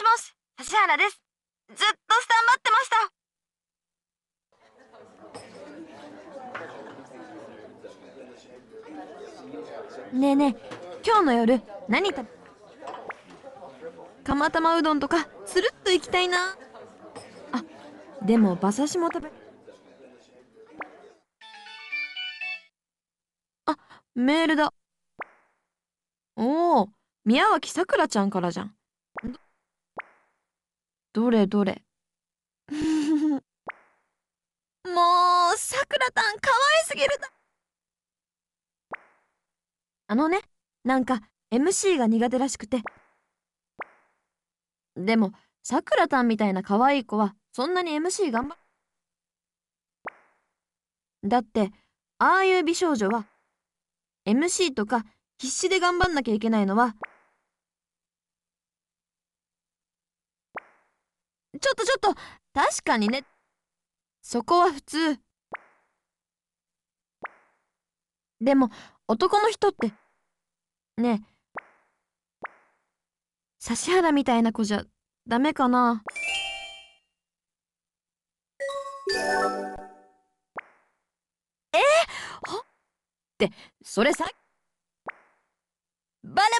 しもし指原ですずっとスタンバってましたねえねえ今日の夜何食べ釜玉うどんとかつるっといきたいなあでも馬刺しも食べあメールだおお宮脇さくらちゃんからじゃんどれどれ もうさくらたんかわいすぎるあのねなんか MC が苦手らしくてでもさくらたんみたいな可愛い子はそんなに MC 頑張だってああいう美少女は MC とか必死で頑張んなきゃいけないのはちょっとちょっと確かにねそこは普通でも男の人ってねえ指原みたいな子じゃダメかなえっ、ー、ってそれさバレバレ